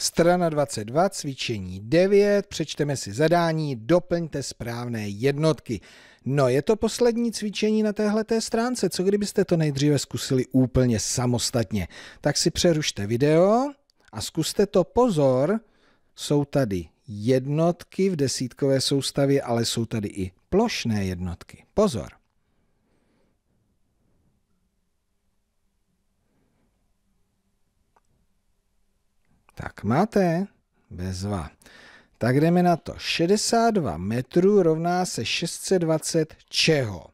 Strana 22, cvičení 9, přečteme si zadání, doplňte správné jednotky. No, je to poslední cvičení na téhle stránce, co kdybyste to nejdříve zkusili úplně samostatně. Tak si přerušte video a zkuste to, pozor, jsou tady jednotky v desítkové soustavě, ale jsou tady i plošné jednotky. Pozor. Tak máte? Bezva. Tak jdeme na to. 62 metrů rovná se 620 čeho?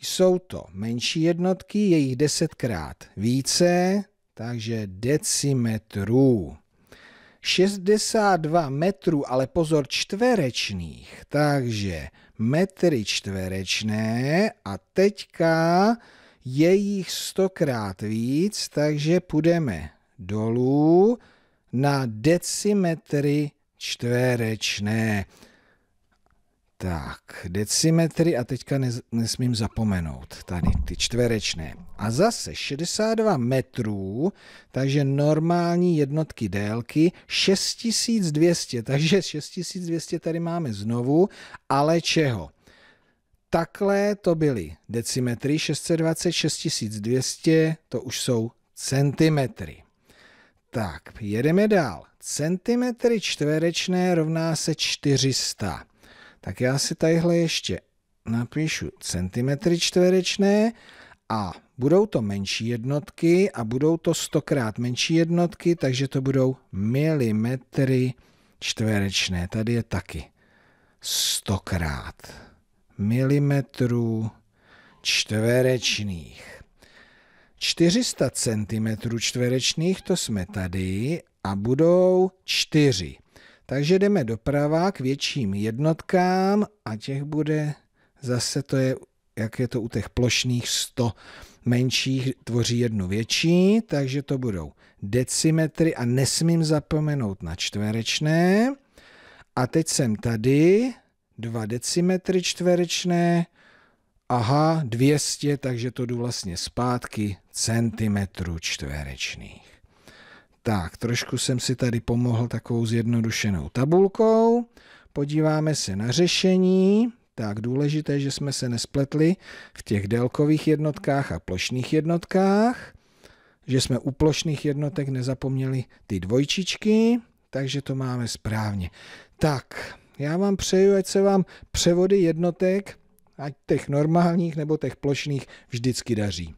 Jsou to menší jednotky, je jich desetkrát více, takže decimetrů. 62 metrů, ale pozor, čtverečných, takže metry čtverečné a teďka je jich stokrát víc, takže půjdeme dolů na decimetry čtverečné. Tak, decimetry a teďka nez, nesmím zapomenout, tady ty čtverečné. A zase 62 metrů, takže normální jednotky délky 6200, takže 6200 tady máme znovu, ale čeho? Takhle to byly decimetry 620, 6200, to už jsou centimetry. Tak, jedeme dál. Centimetry čtverečné rovná se 400. Tak já si tadyhle ještě napíšu centimetry čtverečné a budou to menší jednotky a budou to stokrát menší jednotky, takže to budou milimetry čtverečné. Tady je taky stokrát milimetrů čtverečných. 400 cm čtverečných, to jsme tady, a budou 4. Takže jdeme doprava k větším jednotkám a těch bude zase to je, jak je to u těch plošných 100 menších tvoří jednu větší, takže to budou decimetry a nesmím zapomenout na čtverečné. A teď jsem tady, 2 decimetry čtverečné, Aha, 200, takže to jdu vlastně zpátky centimetrů čtverečných. Tak, trošku jsem si tady pomohl takovou zjednodušenou tabulkou. Podíváme se na řešení. Tak, důležité, že jsme se nespletli v těch délkových jednotkách a plošných jednotkách. Že jsme u plošných jednotek nezapomněli ty dvojčičky, takže to máme správně. Tak, já vám přeju, ať se vám převody jednotek ať těch normálních nebo těch plošných, vždycky daří.